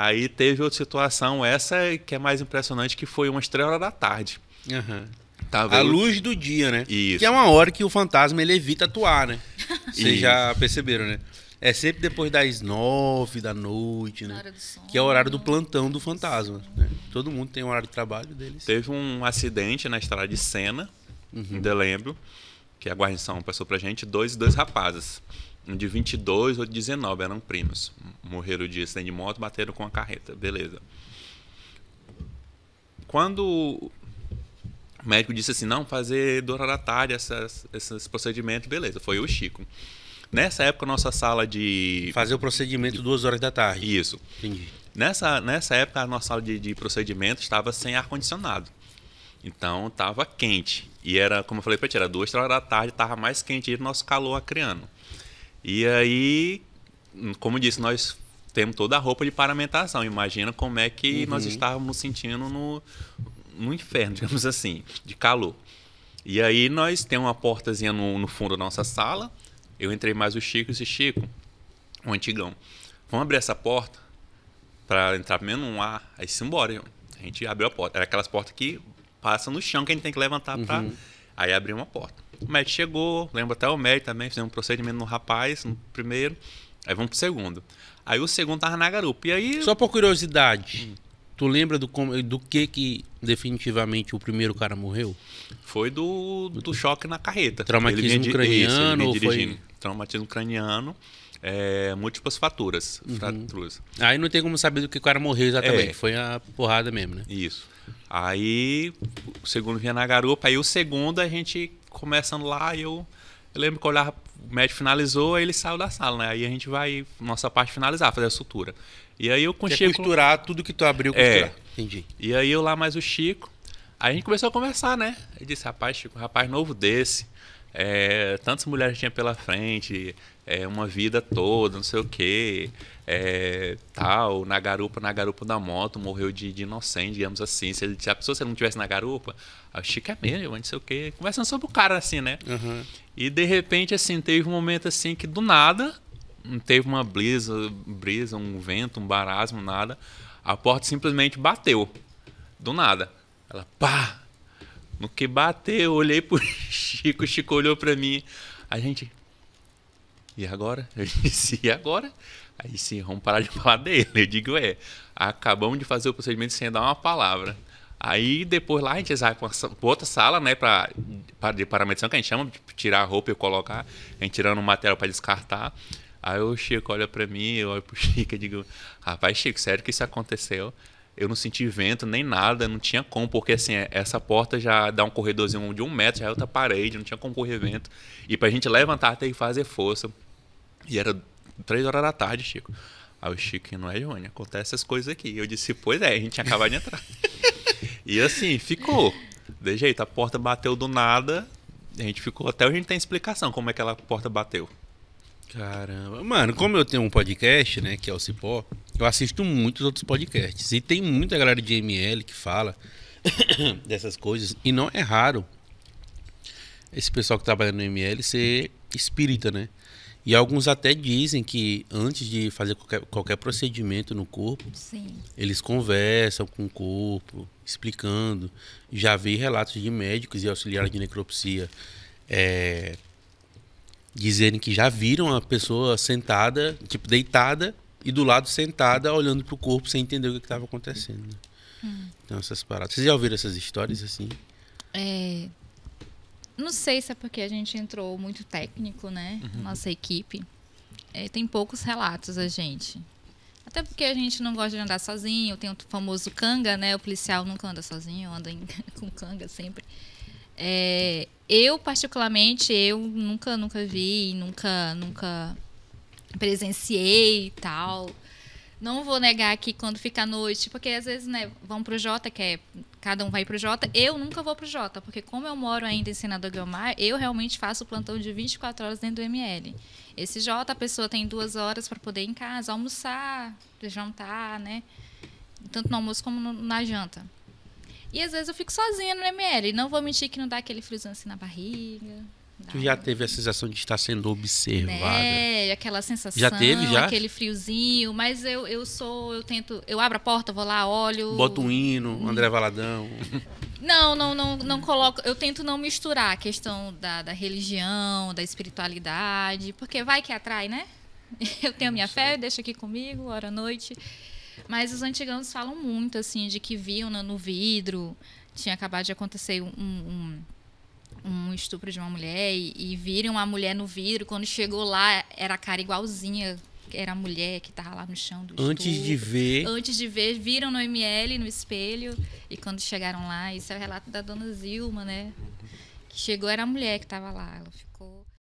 Aí teve outra situação, essa é que é mais impressionante, que foi umas três horas da tarde. Uhum. Tava a eu... luz do dia, né? Isso. Que é uma hora que o fantasma ele evita atuar, né? Vocês já perceberam, né? É sempre depois das nove da noite, né? que é o horário do plantão do fantasma. Né? Todo mundo tem o horário de trabalho deles. Teve um acidente na estrada de Sena, uhum. ainda lembro, que a guarnição passou pra gente, dois dois rapazes. Um de 22 ou de 19 eram primos. Morreram de acidente de moto, bateram com a carreta. Beleza. Quando o médico disse assim, não, fazer da essas, esses procedimentos, beleza. Foi o Chico. Nessa época, nossa sala de... Fazer o procedimento de... duas horas da tarde. Isso. Entendi. Nessa, nessa época, a nossa sala de, de procedimento estava sem ar-condicionado. Então, estava quente. E era, como eu falei para ti, era duas horas da tarde, estava mais quente e o nosso calor acriano. E aí, como disse, nós temos toda a roupa de paramentação. Imagina como é que uhum. nós estávamos sentindo no, no inferno, digamos assim, de calor. E aí nós temos uma portazinha no, no fundo da nossa sala. Eu entrei mais o Chico e disse, Chico, o antigão. Vamos abrir essa porta para entrar menos um ar. Aí simbora. A gente abriu a porta. Era aquelas portas que passam no chão que a gente tem que levantar uhum. para. Aí abriu uma porta. O médico chegou, lembro até o médico também, fizemos um procedimento no rapaz, no primeiro. Aí vamos pro segundo. Aí o segundo tava na garupa. E aí. Só por curiosidade, hum. tu lembra do, do que que definitivamente o primeiro cara morreu? Foi do, do choque na carreta. Traumatismo craniano isso, foi... Traumatismo craniano. É, múltiplas faturas, uhum. Aí não tem como saber do que o cara morreu exatamente. É. Foi a porrada mesmo, né? Isso. Aí o segundo vinha na garupa, aí o segundo a gente começando lá, eu, eu lembro que eu o médico finalizou, aí ele saiu da sala, né? Aí a gente vai, nossa parte finalizar, fazer a sutura. E aí eu com o Chico. costurar tudo que tu abriu, é. costurar. É. Entendi. E aí eu lá mais o Chico. Aí a gente começou a conversar, né? ele disse, rapaz, Chico, rapaz novo desse é, tantas mulheres tinha pela frente, é, uma vida toda, não sei o quê, é, tal, na garupa, na garupa da moto, morreu de, de inocente, digamos assim. Se ele, se a pessoa se ele não tivesse na garupa, o ah, Chico é mesmo, não sei o quê, conversando sobre o cara assim, né? Uhum. E de repente, assim, teve um momento assim que do nada, teve uma brisa, brisa um vento, um barasmo, nada, a porta simplesmente bateu, do nada. Ela pá! No que bater, eu olhei pro Chico, o Chico olhou para mim. A gente. E agora? Eu disse, e agora? Aí sim, vamos parar de falar dele. Eu digo, é, acabamos de fazer o procedimento sem dar uma palavra. Aí depois lá a gente vai para outra sala, né, pra, pra, de paramedição, que a gente chama, de tirar a roupa e colocar, a gente tirando o material para descartar. Aí o Chico olha para mim, eu olho pro Chico e digo, rapaz, Chico, sério que isso aconteceu? eu não senti vento nem nada, não tinha como, porque assim, é, essa porta já dá um corredorzinho de um metro, já é outra parede, não tinha como correr vento. E pra gente levantar até e fazer força. E era três horas da tarde, Chico. Aí o Chico, não é, Jônia, acontece essas coisas aqui. Eu disse, pois é, a gente acabou de entrar. e assim, ficou. De jeito, a porta bateu do nada, a gente ficou até hoje a gente tem explicação como é que aquela porta bateu. Caramba. Mano, como eu tenho um podcast, né, que é o Cipó, eu assisto muitos outros podcasts. E tem muita galera de ML que fala dessas coisas. E não é raro esse pessoal que trabalha no ML ser espírita, né? E alguns até dizem que antes de fazer qualquer, qualquer procedimento no corpo, Sim. eles conversam com o corpo, explicando. Já vi relatos de médicos e auxiliares de necropsia é, dizerem que já viram a pessoa sentada, tipo, deitada, e do lado sentada, olhando pro corpo sem entender o que estava acontecendo. Né? Hum. Então, essas paradas. Vocês já ouviram essas histórias assim? É. Não sei se é porque a gente entrou muito técnico, né? Uhum. Nossa equipe. É, tem poucos relatos a gente. Até porque a gente não gosta de andar sozinho. Tem o famoso canga, né? O policial nunca anda sozinho, anda em, com canga sempre. É, eu, particularmente, eu nunca, nunca vi, nunca, nunca presenciei e tal. Não vou negar que quando fica à noite, porque às vezes, né, vão pro Jota, que é cada um vai pro Jota. Eu nunca vou pro Jota, porque como eu moro ainda em Senador Guilmar, eu realmente faço o plantão de 24 horas dentro do ML. Esse Jota, a pessoa tem duas horas para poder ir em casa, almoçar, jantar, né? Tanto no almoço como no, na janta. E às vezes eu fico sozinha no ML. Não vou mentir que não dá aquele frisance assim na barriga. Tu já teve a sensação de estar sendo observada? É, aquela sensação. Já teve, já? Aquele friozinho, mas eu, eu sou, eu tento, eu abro a porta, vou lá, olho. Boto um hino, André Valadão. Não, não, não, não coloco. Eu tento não misturar a questão da, da religião, da espiritualidade, porque vai que atrai, né? Eu tenho a minha fé, deixa aqui comigo, hora à noite. Mas os antigãos falam muito, assim, de que viam né, no vidro. Tinha acabado de acontecer um, um um estupro de uma mulher e, e viram a mulher no vidro. Quando chegou lá, era a cara igualzinha. Era a mulher que tava lá no chão do Antes de ver. Antes de ver, viram no ML, no espelho. E quando chegaram lá, isso é o relato da dona Zilma, né? Que chegou, era a mulher que tava lá. Ela ficou